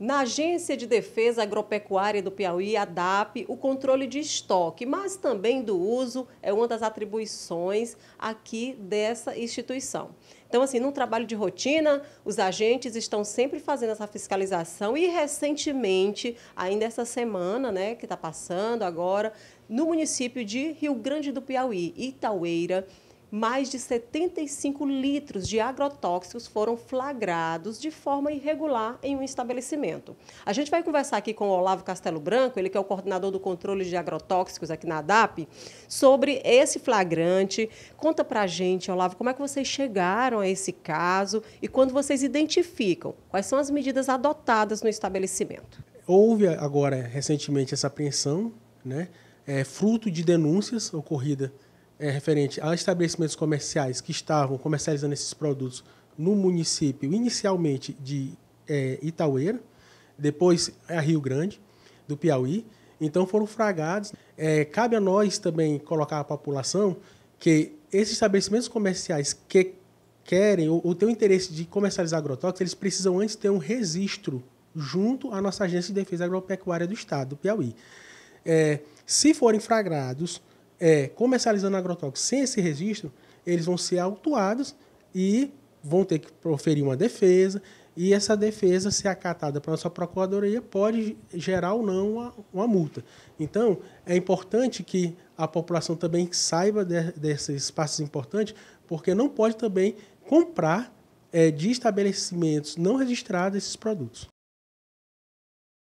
Na Agência de Defesa Agropecuária do Piauí, a DAP, o controle de estoque, mas também do uso, é uma das atribuições aqui dessa instituição. Então, assim, num trabalho de rotina, os agentes estão sempre fazendo essa fiscalização e, recentemente, ainda essa semana, né, que está passando agora, no município de Rio Grande do Piauí, Itaueira, mais de 75 litros de agrotóxicos foram flagrados de forma irregular em um estabelecimento. A gente vai conversar aqui com o Olavo Castelo Branco, ele que é o coordenador do controle de agrotóxicos aqui na ADAP, sobre esse flagrante. Conta pra gente, Olavo, como é que vocês chegaram a esse caso e quando vocês identificam, quais são as medidas adotadas no estabelecimento? Houve agora recentemente essa apreensão, né? É, fruto de denúncias ocorridas é, referente a estabelecimentos comerciais que estavam comercializando esses produtos no município, inicialmente de é, Itaueira, depois a é, Rio Grande, do Piauí. Então foram fragados. É, cabe a nós também colocar a população que esses estabelecimentos comerciais que querem ou, ou têm o interesse de comercializar agrotóxicos, eles precisam antes ter um registro junto à nossa Agência de Defesa Agropecuária do Estado, do Piauí. É, se forem flagrados é, comercializando agrotóxicos sem esse registro, eles vão ser autuados e vão ter que proferir uma defesa. E essa defesa, se acatada pela nossa procuradoria, pode gerar ou não uma, uma, multa. Então, é importante que a população também saiba de, desses passos importantes, porque não pode também comprar é, de estabelecimentos não registrados esses produtos.